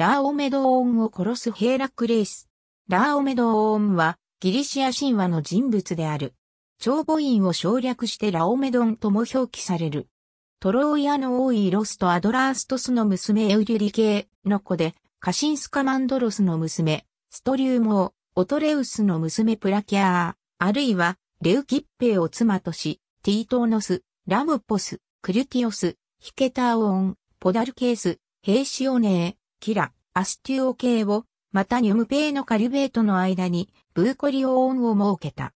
ラーオメドーンを殺すヘーラクレイス。ラーオメドーンはギリシア神話の人物である。長母院を省略してラオメドンとも表記される。トロイアの王イロスとアドラーストスの娘エウリュリケの子で、カシンスカマンドロスの娘、ストリウモー、オトレウスの娘プラキャー、あるいは、レウキッペイを妻とし、ティートーノス、ラムポス、クルティオス、ヒケターオン、ポダルケース、ヘイシオネー、キラ。アスティオ系を、またニュムペイのカリュベートの間に、ブーコリオーンを設けた。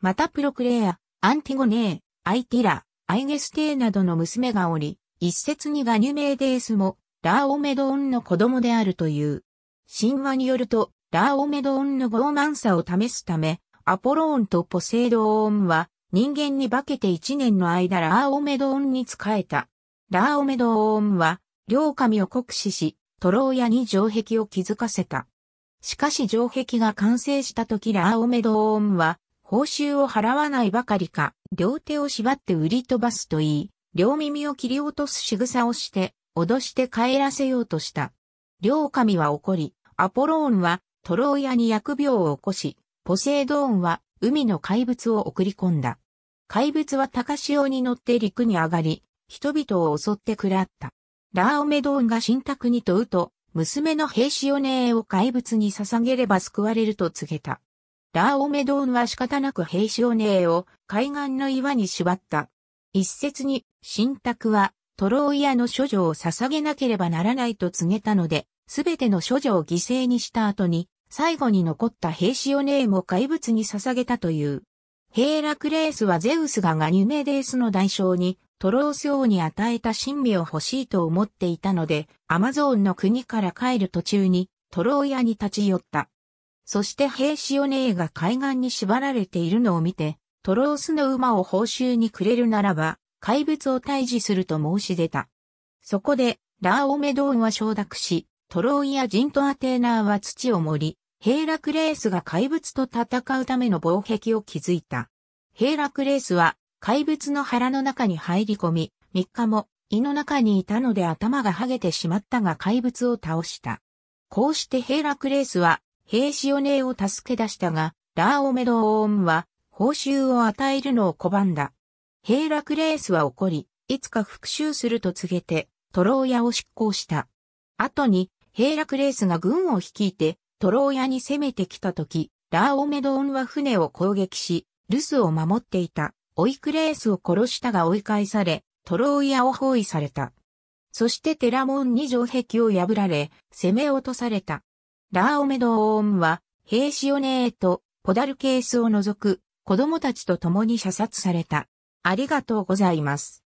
またプロクレア、アンティゴネー、アイティラ、アイゲステーなどの娘がおり、一説にガニュメーデースも、ラーオメドーンの子供であるという。神話によると、ラーオメドーンの傲慢さを試すため、アポローンとポセイドオンは、人間に化けて一年の間ラーオメドーンに仕えた。ラーオメドーンは、両神を酷使し、トローヤに城壁を築かせた。しかし城壁が完成した時ラーオメドオーンは、報酬を払わないばかりか、両手を縛って売り飛ばすと言い、両耳を切り落とす仕草をして、脅して帰らせようとした。両神は怒り、アポローンはトローヤに疫病を起こし、ポセイドーンは海の怪物を送り込んだ。怪物は高潮に乗って陸に上がり、人々を襲って食らった。ラーオメドーンが信託に問うと、娘のヘイシオネーを怪物に捧げれば救われると告げた。ラーオメドーンは仕方なくヘイシオネーを海岸の岩に縛った。一説に、信託はトロイアの処女を捧げなければならないと告げたので、すべての処女を犠牲にした後に、最後に残ったヘイシオネーも怪物に捧げたという。ヘーラクレースはゼウスがガニュメデースの代償にトロース王に与えた神秘を欲しいと思っていたので、アマゾーンの国から帰る途中にトローヤに立ち寄った。そして兵士オネーが海岸に縛られているのを見て、トロースの馬を報酬にくれるならば、怪物を退治すると申し出た。そこで、ラーオメドーンは承諾し、トロイヤジントアテーナーは土を盛り、ヘイラクレースが怪物と戦うための防壁を築いた。ヘイラクレースは怪物の腹の中に入り込み、3日も胃の中にいたので頭が剥げてしまったが怪物を倒した。こうしてヘイラクレースは、ヘ士シオネーを助け出したが、ラーオメドオーンは、報酬を与えるのを拒んだ。ヘイラクレースは怒り、いつか復讐すると告げて、トローヤを執行した。後に、ヘイラクレースが軍を率いて、トローヤに攻めてきた時、ラーオメドオンは船を攻撃し、留守を守っていたオイクレースを殺したが追い返され、トローイアを包囲された。そしてテラモンに城壁を破られ、攻め落とされた。ラーオメドオーンは、ヘイシオネーとポダルケースを除く子供たちと共に射殺された。ありがとうございます。